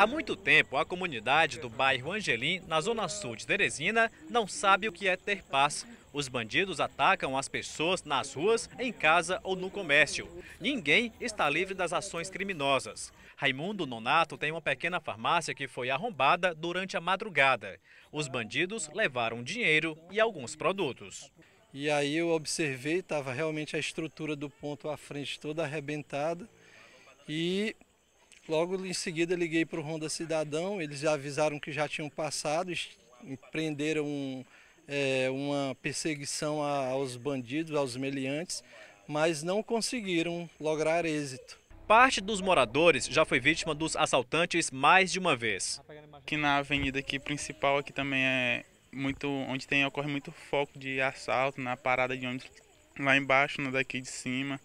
Há muito tempo, a comunidade do bairro Angelim, na zona sul de Teresina, não sabe o que é ter paz. Os bandidos atacam as pessoas nas ruas, em casa ou no comércio. Ninguém está livre das ações criminosas. Raimundo Nonato tem uma pequena farmácia que foi arrombada durante a madrugada. Os bandidos levaram dinheiro e alguns produtos. E aí eu observei, estava realmente a estrutura do ponto à frente toda arrebentada. E Logo em seguida liguei para o Ronda Cidadão, eles avisaram que já tinham passado, prenderam é, uma perseguição a, aos bandidos, aos meliantes, mas não conseguiram lograr êxito. Parte dos moradores já foi vítima dos assaltantes mais de uma vez. Aqui na avenida aqui principal aqui também é muito onde tem ocorre muito foco de assalto na parada de ônibus lá embaixo, na daqui de cima.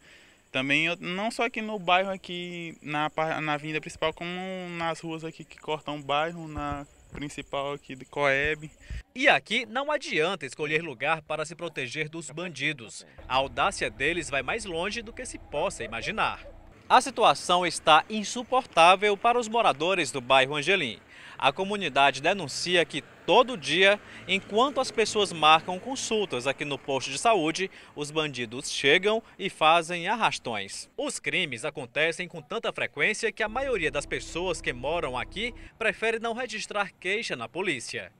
Também, eu, não só aqui no bairro, aqui na, na avenida principal, como nas ruas aqui que cortam o bairro, na principal aqui de Coeb. E aqui não adianta escolher lugar para se proteger dos bandidos. A audácia deles vai mais longe do que se possa imaginar. A situação está insuportável para os moradores do bairro Angelim. A comunidade denuncia que todo dia, enquanto as pessoas marcam consultas aqui no posto de saúde, os bandidos chegam e fazem arrastões. Os crimes acontecem com tanta frequência que a maioria das pessoas que moram aqui prefere não registrar queixa na polícia.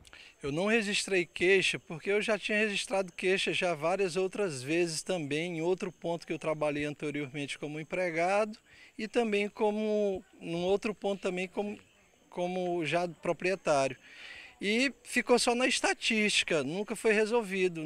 Eu não registrei queixa porque eu já tinha registrado queixa já várias outras vezes também em outro ponto que eu trabalhei anteriormente como empregado e também como num outro ponto também como, como já proprietário. E ficou só na estatística, nunca foi resolvido.